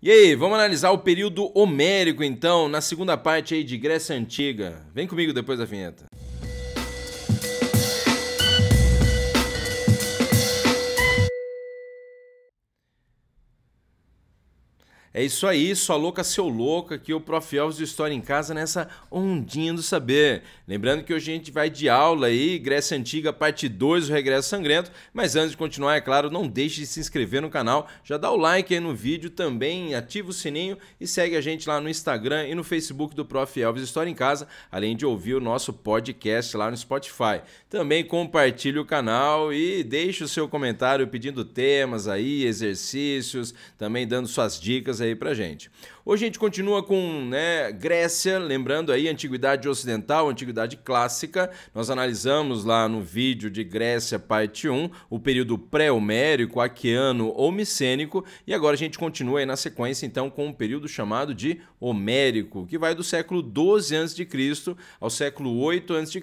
E aí, vamos analisar o período homérico então, na segunda parte aí de Grécia Antiga. Vem comigo depois da vinheta. É isso aí, só louca seu louco aqui, o Prof. Elvis do História em Casa nessa ondinha do saber. Lembrando que hoje a gente vai de aula aí, Grécia Antiga, parte 2, o Regresso Sangrento. Mas antes de continuar, é claro, não deixe de se inscrever no canal, já dá o like aí no vídeo também, ativa o sininho e segue a gente lá no Instagram e no Facebook do Prof. Elvis História em Casa, além de ouvir o nosso podcast lá no Spotify. Também compartilhe o canal e deixe o seu comentário pedindo temas aí, exercícios, também dando suas dicas aí aí pra gente. Hoje a gente continua com né, Grécia, lembrando aí Antiguidade Ocidental, Antiguidade Clássica. Nós analisamos lá no vídeo de Grécia, parte 1, o período pré-homérico, aqueano ou micênico. E agora a gente continua aí na sequência, então, com um período chamado de Homérico, que vai do século 12 a.C. ao século 8 a.C.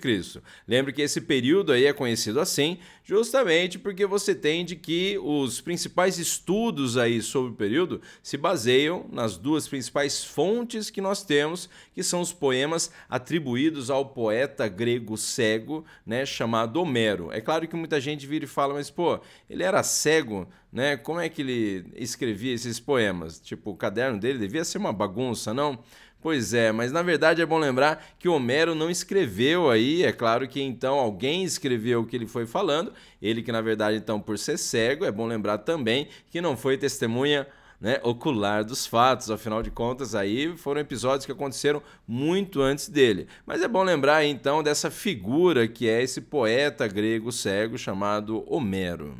Lembre que esse período aí é conhecido assim justamente porque você tem de que os principais estudos aí sobre o período se baseiam nas duas principais principais fontes que nós temos, que são os poemas atribuídos ao poeta grego cego, né, chamado Homero. É claro que muita gente vira e fala, mas pô, ele era cego, né? Como é que ele escrevia esses poemas? Tipo, o caderno dele devia ser uma bagunça, não? Pois é, mas na verdade é bom lembrar que Homero não escreveu aí, é claro que então alguém escreveu o que ele foi falando, ele que na verdade então por ser cego, é bom lembrar também que não foi testemunha né, ocular dos fatos. Afinal de contas, aí foram episódios que aconteceram muito antes dele. Mas é bom lembrar então dessa figura que é esse poeta grego cego chamado Homero.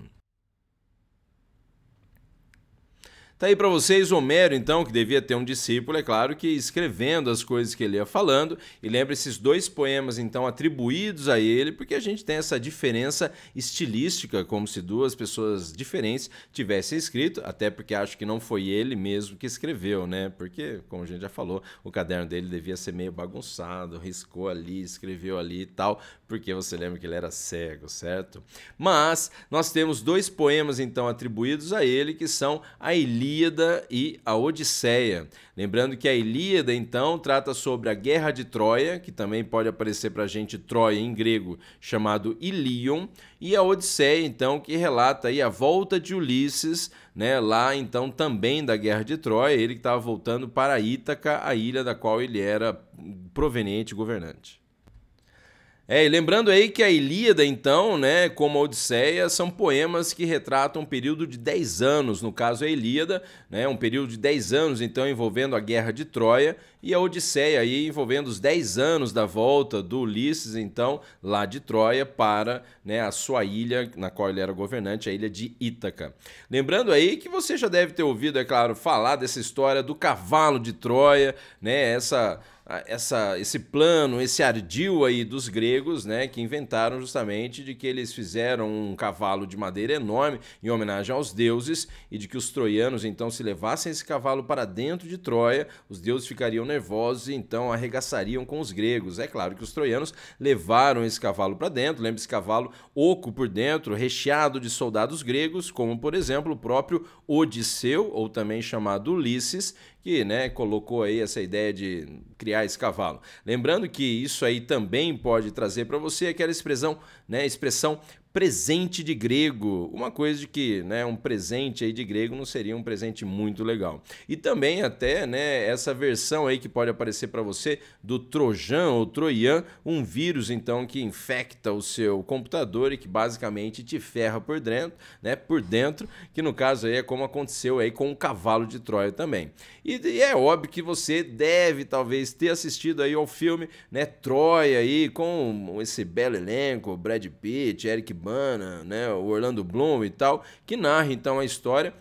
Tá aí para vocês Homero, então, que devia ter um discípulo, é claro, que escrevendo as coisas que ele ia falando. E lembra esses dois poemas, então, atribuídos a ele, porque a gente tem essa diferença estilística, como se duas pessoas diferentes tivessem escrito, até porque acho que não foi ele mesmo que escreveu, né? Porque, como a gente já falou, o caderno dele devia ser meio bagunçado, riscou ali, escreveu ali e tal, porque você lembra que ele era cego, certo? Mas nós temos dois poemas, então, atribuídos a ele, que são a Ilí Ilíada e a Odisseia. Lembrando que a Ilíada, então, trata sobre a Guerra de Troia, que também pode aparecer para a gente Troia em grego, chamado Ilion, e a Odisseia, então, que relata aí a volta de Ulisses, né, lá então também da Guerra de Troia, ele que estava voltando para Ítaca, a ilha da qual ele era hum, proveniente governante. É, e lembrando aí que a Ilíada, então, né, como a Odisseia, são poemas que retratam um período de 10 anos, no caso a Ilíada, né, um período de 10 anos, então, envolvendo a Guerra de Troia, e a Odisseia aí envolvendo os 10 anos da volta do Ulisses, então, lá de Troia para né, a sua ilha, na qual ele era governante, a ilha de Ítaca. Lembrando aí que você já deve ter ouvido, é claro, falar dessa história do cavalo de Troia, né? Essa essa, esse plano, esse ardil aí dos gregos, né, que inventaram justamente de que eles fizeram um cavalo de madeira enorme em homenagem aos deuses e de que os troianos então se levassem esse cavalo para dentro de Troia, os deuses ficariam nervosos e então arregaçariam com os gregos. É claro que os troianos levaram esse cavalo para dentro, lembra esse cavalo oco por dentro, recheado de soldados gregos, como por exemplo o próprio Odisseu, ou também chamado Ulisses, que né, colocou aí essa ideia de criar esse cavalo. Lembrando que isso aí também pode trazer para você aquela expressão, né, expressão presente de grego, uma coisa de que, né, um presente aí de grego não seria um presente muito legal. E também até, né, essa versão aí que pode aparecer para você do trojan ou troian, um vírus então que infecta o seu computador e que basicamente te ferra por dentro, né, por dentro, que no caso aí é como aconteceu aí com o cavalo de Troia também. E, e é óbvio que você deve talvez ter assistido aí ao filme, né, Troia aí com esse belo elenco, Brad Pitt, Eric né, o Orlando Bloom e tal, que narra então a história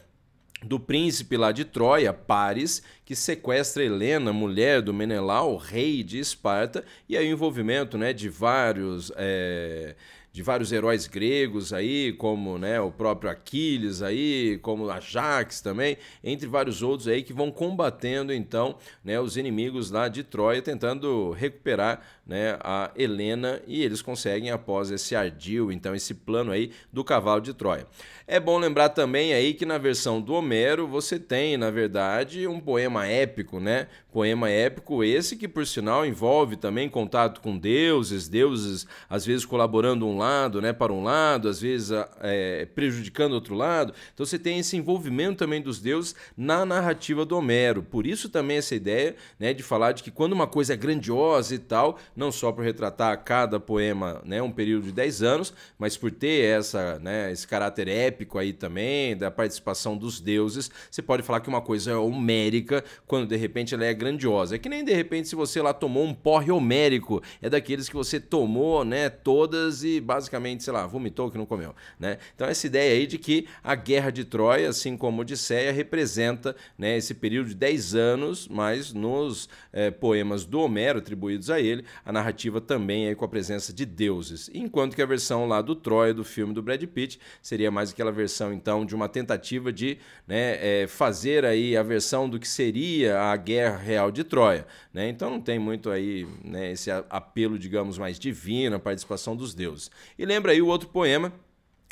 do príncipe lá de Troia, Paris, que sequestra Helena, mulher do Menelau, rei de Esparta, e aí o envolvimento né, de vários. É, de vários heróis gregos aí, como né, o próprio Aquiles aí, como Ajax também, entre vários outros aí que vão combatendo então né, os inimigos lá de Troia, tentando recuperar né, a Helena e eles conseguem após esse ardil, então esse plano aí do cavalo de Troia. É bom lembrar também aí que na versão do Homero você tem, na verdade, um poema épico, né? Poema épico esse que por sinal envolve também contato com deuses, deuses às vezes colaborando um lado, né, para um lado, às vezes é, prejudicando outro lado. Então você tem esse envolvimento também dos deuses na narrativa do Homero. Por isso também essa ideia, né, de falar de que quando uma coisa é grandiosa e tal, não só por retratar cada poema né, um período de 10 anos, mas por ter essa, né, esse caráter épico aí também, da participação dos deuses. Você pode falar que uma coisa é homérica quando de repente ela é grandiosa. É que nem de repente se você lá tomou um porre homérico, é daqueles que você tomou né, todas e basicamente, sei lá, vomitou que não comeu. Né? Então essa ideia aí de que a guerra de Troia, assim como a Odisseia, representa né, esse período de 10 anos, mas nos eh, poemas do Homero atribuídos a ele, a narrativa também é aí com a presença de deuses. Enquanto que a versão lá do Troia, do filme do Brad Pitt, seria mais aquela versão então de uma tentativa de né, é, fazer aí a versão do que seria a guerra real de Troia. Né? Então não tem muito aí né, esse apelo, digamos, mais divino, a participação dos deuses. E lembra aí o outro poema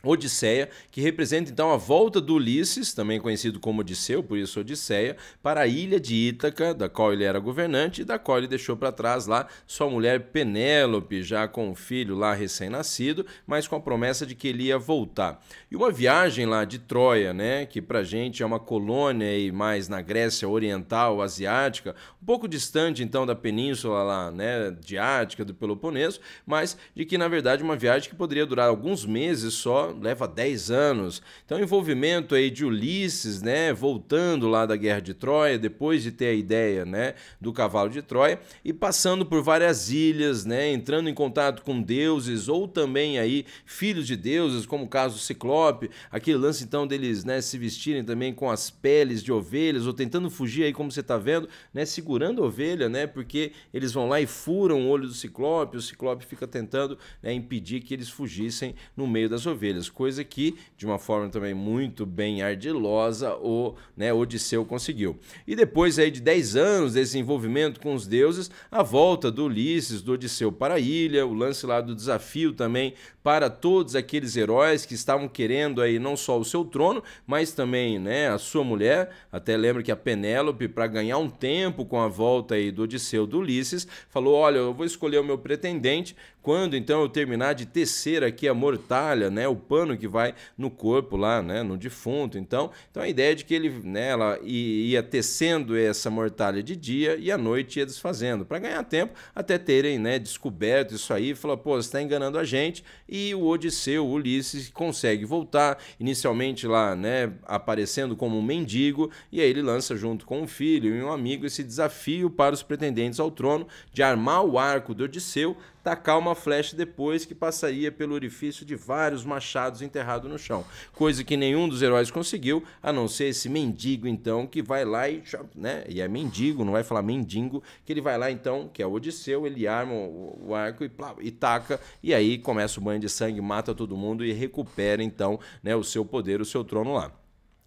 Odisseia, que representa então a volta do Ulisses, também conhecido como Odisseu, por isso Odisseia, para a ilha de Ítaca, da qual ele era governante e da qual ele deixou para trás lá sua mulher Penélope, já com um filho lá recém-nascido, mas com a promessa de que ele ia voltar. E uma viagem lá de Troia, né, que para gente é uma colônia e mais na Grécia Oriental, asiática, um pouco distante então da península lá, né, de Ática, do Peloponeso, mas de que na verdade uma viagem que poderia durar alguns meses só, leva 10 anos. Então, o envolvimento aí de Ulisses, né, voltando lá da Guerra de Troia, depois de ter a ideia, né, do cavalo de Troia e passando por várias ilhas, né, entrando em contato com deuses ou também aí filhos de deuses, como o caso do Ciclope, aquele lance então deles, né, se vestirem também com as peles de ovelhas ou tentando fugir aí como você está vendo, né, segurando a ovelha, né, porque eles vão lá e furam o olho do Ciclope, o Ciclope fica tentando, né, impedir que eles fugissem no meio das ovelhas coisas, coisa que, de uma forma também muito bem ardilosa, o né, Odisseu conseguiu. E depois aí de 10 anos desse envolvimento com os deuses, a volta do Ulisses, do Odisseu para a ilha, o lance lá do desafio também para todos aqueles heróis que estavam querendo aí não só o seu trono, mas também né, a sua mulher. Até lembro que a Penélope, para ganhar um tempo com a volta aí do Odisseu do Ulisses, falou: olha, eu vou escolher o meu pretendente, quando então eu terminar de tecer aqui a mortalha, né, o pano que vai no corpo lá, né, no defunto, então, então a ideia é de que ele, né, ela ia tecendo essa mortalha de dia e à noite ia desfazendo, para ganhar tempo até terem, né, descoberto isso aí, falou, pô, você está enganando a gente, e o Odisseu, o Ulisses consegue voltar, inicialmente lá, né, aparecendo como um mendigo, e aí ele lança junto com um filho e um amigo esse desafio para os pretendentes ao trono de armar o arco do Odisseu tacar uma flecha depois que passaria pelo orifício de vários machados enterrado no chão. Coisa que nenhum dos heróis conseguiu, a não ser esse mendigo, então, que vai lá e. Né? E é mendigo, não vai falar mendigo, que ele vai lá, então, que é o Odisseu, ele arma o, arco e, e taca, e aí começa o banho de sangue, mata todo mundo e recupera, então, né, o seu poder, o seu trono lá.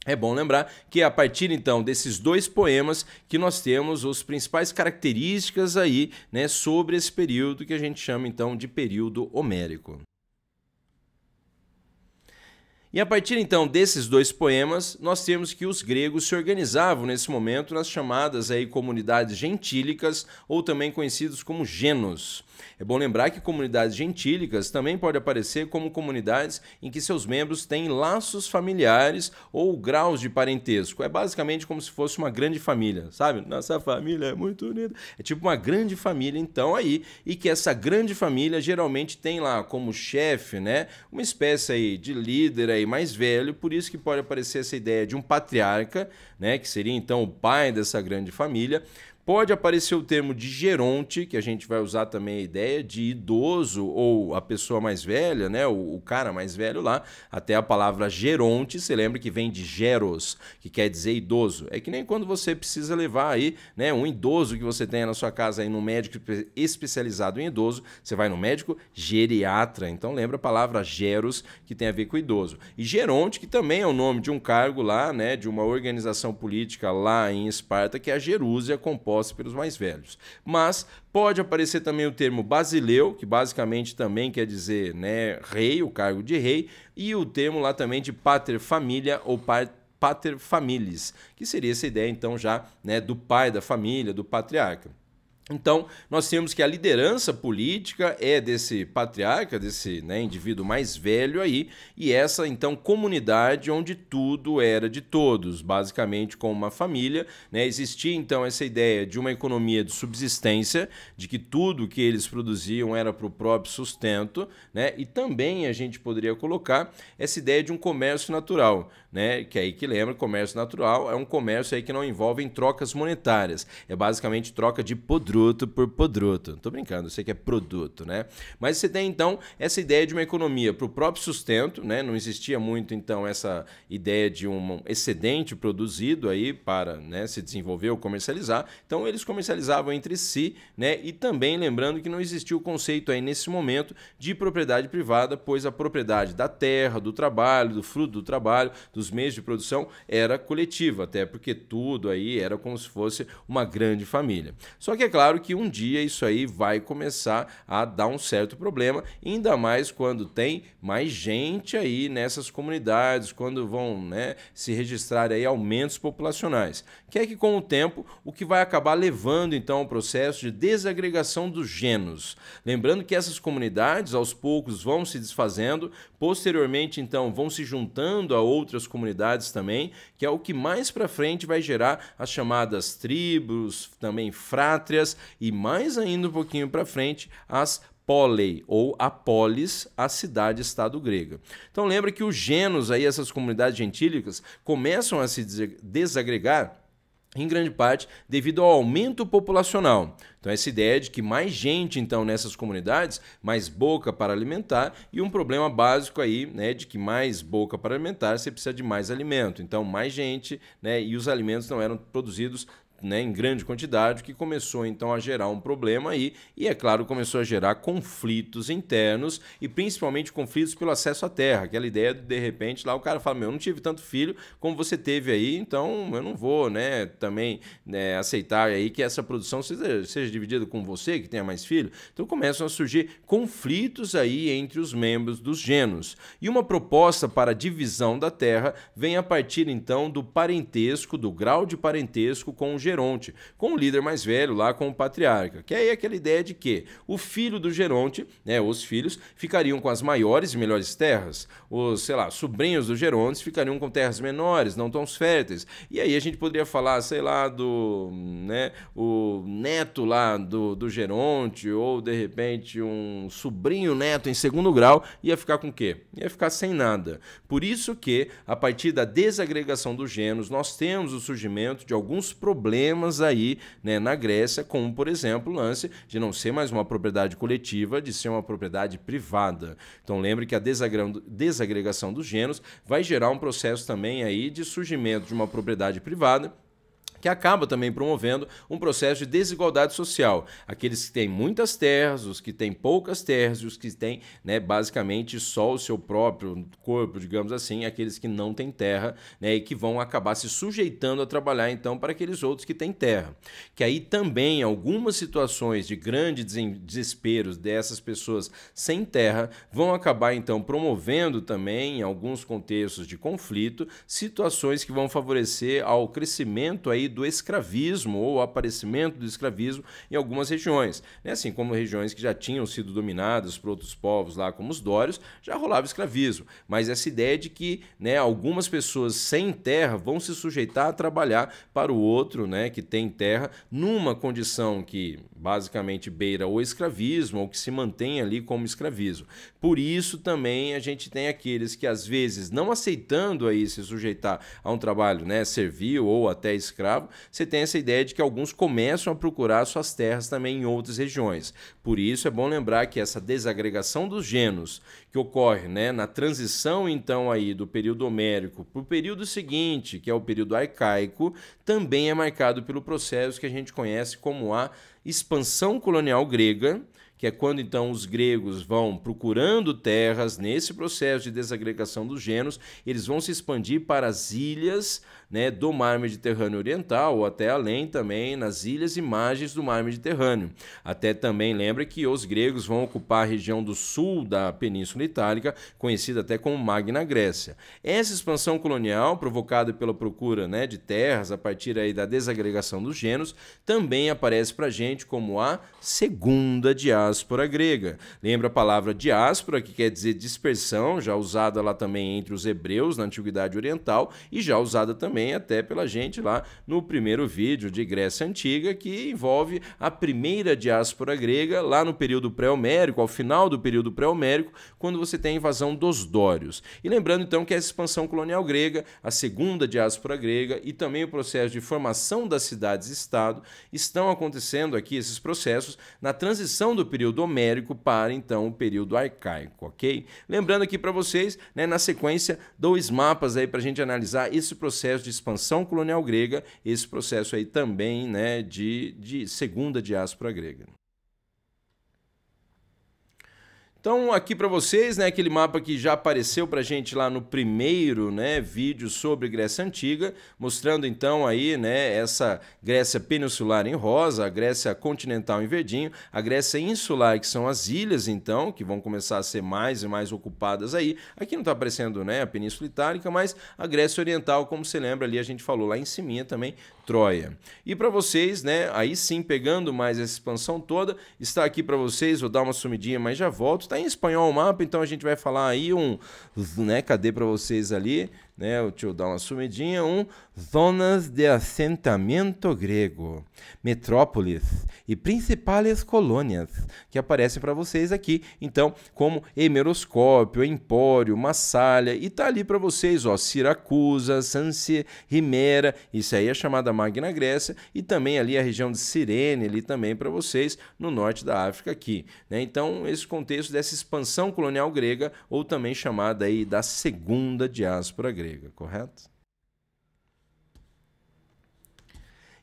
É bom lembrar que a partir então desses dois poemas que nós temos as principais características aí, né, sobre esse período que a gente chama então de período homérico. E a partir então desses dois poemas, nós temos que os gregos se organizavam nesse momento nas chamadas aí comunidades gentílicas ou também conhecidos como genos. É bom lembrar que comunidades gentílicas também podem aparecer como comunidades em que seus membros têm laços familiares ou graus de parentesco. É basicamente como se fosse uma grande família, sabe? Nossa família é muito unida. É tipo uma grande família então aí e que essa grande família geralmente tem lá como chefe, né, uma espécie aí de líder aí rei mais velho, por isso que pode aparecer essa ideia de um patriarca, né, que seria então o pai dessa grande família, Pode aparecer o termo de geronte, que a gente vai usar também a ideia de idoso ou a pessoa mais velha, né? O, o cara mais velho lá. Até a palavra geronte, você lembra que vem de geros, que quer dizer idoso. É que nem quando você precisa levar aí, né? Um idoso que você tenha na sua casa aí no médico especializado em idoso, você vai no médico geriatra. Então lembra a palavra geros, que tem a ver com idoso. E geronte, que também é o nome de um cargo lá, né? De uma organização política lá em Esparta, que é a Jerúsia composta composta pelos mais velhos. Mas pode aparecer também o termo basileu, que basicamente também quer dizer né, rei, o cargo de rei, e o termo lá também de pater família ou pater pater familis, que seria essa ideia então já né, do pai da família, do patriarca. Então, nós temos que a liderança política é desse patriarca, desse né, indivíduo mais velho aí, e essa então comunidade onde tudo era de todos, basicamente com uma família. Né? Existia então essa ideia de uma economia de subsistência, de que tudo que eles produziam era para o próprio sustento, né? e também a gente poderia colocar essa ideia de um comércio natural, né? que é aí que lembra, comércio natural é um comércio aí que não envolve trocas monetárias, é basicamente troca de poder produto por produto. Tô brincando, eu sei que é produto, né? Mas você tem então essa ideia de uma economia para o próprio sustento, né? Não existia muito então essa ideia de um excedente produzido aí para né, se desenvolver ou comercializar. Então eles comercializavam entre si, né? E também lembrando que não existia o conceito aí nesse momento de propriedade privada, pois a propriedade da terra, do trabalho, do fruto do trabalho, dos meios de produção era coletiva, até porque tudo aí era como se fosse uma grande família. Só que é claro claro que um dia isso aí vai começar a dar um certo problema, ainda mais quando tem mais gente aí nessas comunidades, quando vão né, se registrar aí aumentos populacionais. Que é que com o tempo o que vai acabar levando então ao processo de desagregação dos genos? Lembrando que essas comunidades aos poucos vão se desfazendo, posteriormente então vão se juntando a outras comunidades também, que é o que mais para frente vai gerar as chamadas tribos, também frátrias e mais ainda um pouquinho para frente as Polei ou polis a cidade-estado grega. Então lembra que os genos aí essas comunidades gentílicas começam a se desagregar em grande parte devido ao aumento populacional. Então essa ideia de que mais gente então nessas comunidades, mais boca para alimentar e um problema básico aí, né, de que mais boca para alimentar você precisa de mais alimento. Então mais gente, né, e os alimentos não eram produzidos né, em grande quantidade, que começou então a gerar um problema aí, e é claro, começou a gerar conflitos internos e principalmente conflitos pelo acesso à terra, aquela ideia de de repente lá o cara fala: Meu, eu não tive tanto filho como você teve aí, então eu não vou né, também né, aceitar aí que essa produção seja, seja dividida com você que tenha mais filho. Então começam a surgir conflitos aí entre os membros dos genos. E uma proposta para divisão da terra vem a partir então do parentesco, do grau de parentesco com o gerônimo Geronte, com o líder mais velho lá, com o patriarca. Que é aí é aquela ideia de que o filho do Geronte, né, os filhos, ficariam com as maiores e melhores terras. Os, sei lá, sobrinhos do geronte ficariam com terras menores, não tão férteis. E aí a gente poderia falar, sei lá, do, né, o neto lá do, do Geronte, ou de repente um sobrinho neto em segundo grau, ia ficar com o quê? Ia ficar sem nada. Por isso que, a partir da desagregação dos gêneros, nós temos o surgimento de alguns problemas problemas aí né, na Grécia, como por exemplo o lance de não ser mais uma propriedade coletiva, de ser uma propriedade privada. Então lembre que a desagregação dos gêneros vai gerar um processo também aí de surgimento de uma propriedade privada que acaba também promovendo um processo de desigualdade social. Aqueles que têm muitas terras, os que têm poucas terras e os que têm né, basicamente só o seu próprio corpo, digamos assim, aqueles que não têm terra né, e que vão acabar se sujeitando a trabalhar então para aqueles outros que têm terra. Que aí também algumas situações de grande desespero dessas pessoas sem terra vão acabar então promovendo também, em alguns contextos de conflito, situações que vão favorecer ao crescimento aí do escravismo ou o aparecimento do escravismo em algumas regiões. Né? Assim como regiões que já tinham sido dominadas por outros povos lá, como os dórios, já rolava escravismo. Mas essa ideia de que né, algumas pessoas sem terra vão se sujeitar a trabalhar para o outro né, que tem terra numa condição que basicamente beira o escravismo ou que se mantém ali como escravismo. Por isso também a gente tem aqueles que às vezes não aceitando aí se sujeitar a um trabalho né, servil ou até escravo, favorável, você tem essa ideia de que alguns começam a procurar suas terras também em outras regiões. Por isso é bom lembrar que essa desagregação dos genos que ocorre né, na transição então aí do período homérico para o período seguinte, que é o período arcaico, também é marcado pelo processo que a gente conhece como a expansão colonial grega que é quando então os gregos vão procurando terras nesse processo de desagregação dos gêneros, eles vão se expandir para as ilhas né, do mar Mediterrâneo Oriental, ou até além também nas ilhas e margens do mar Mediterrâneo. Até também lembra que os gregos vão ocupar a região do sul da Península Itálica, conhecida até como Magna Grécia. Essa expansão colonial, provocada pela procura né, de terras a partir aí da desagregação dos gêneros, também aparece para a gente como a segunda diáloga diáspora grega. Lembra a palavra diáspora, que quer dizer dispersão, já usada lá também entre os hebreus na Antiguidade Oriental e já usada também até pela gente lá no primeiro vídeo de Grécia Antiga, que envolve a primeira diáspora grega lá no período pré-homérico, ao final do período pré-homérico, quando você tem a invasão dos dórios. E lembrando então que essa expansão colonial grega, a segunda diáspora grega e também o processo de formação das cidades-estado estão acontecendo aqui esses processos na transição do período período homérico para então o período arcaico, ok? Lembrando aqui para vocês, né, na sequência, dois mapas aí para a gente analisar esse processo de expansão colonial grega, esse processo aí também né, de, de segunda diáspora grega. Então, aqui para vocês, né, aquele mapa que já apareceu para gente lá no primeiro né, vídeo sobre Grécia Antiga, mostrando então aí né, essa Grécia peninsular em rosa, a Grécia continental em verdinho, a Grécia insular, que são as ilhas, então, que vão começar a ser mais e mais ocupadas aí. Aqui não está aparecendo né, a Península Itálica, mas a Grécia Oriental, como você lembra ali, a gente falou lá em cima também, Troia. E para vocês, né, aí sim, pegando mais essa expansão toda, está aqui para vocês, vou dar uma sumidinha, mas já volto. Está em espanhol o mapa, então a gente vai falar aí um, né, cadê para vocês ali, né, deixa eu dar uma sumidinha, um zonas de assentamento grego, metrópoles e principais colônias que aparecem para vocês aqui, então, como Hemeroscópio, Empório, Massalha, e tá ali para vocês, ó, Siracusa, Sanse, Rimera, isso aí é chamada Magna Grécia e também ali a região de Cirene ali também para vocês no norte da África aqui. Né? Então esse contexto dessa expansão colonial grega ou também chamada aí da segunda diáspora grega, correto?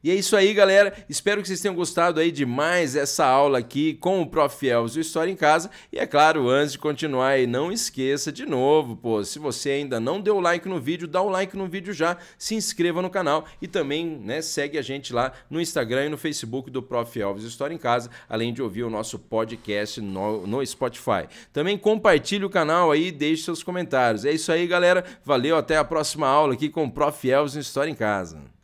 E é isso aí, galera. Espero que vocês tenham gostado aí de mais essa aula aqui com o Prof. Elvio História em Casa. E é claro, antes de continuar aí, não esqueça de novo, pô, se você ainda não deu like no vídeo, dá o um like no vídeo já, se inscreva no canal e também, né, segue a gente lá no Instagram e no Facebook do Prof. Elvis História em Casa, além de ouvir o nosso podcast no, no Spotify. Também compartilhe o canal aí, deixe seus comentários. É isso aí, galera. Valeu, até a próxima aula aqui com o Prof. Elvis História em Casa.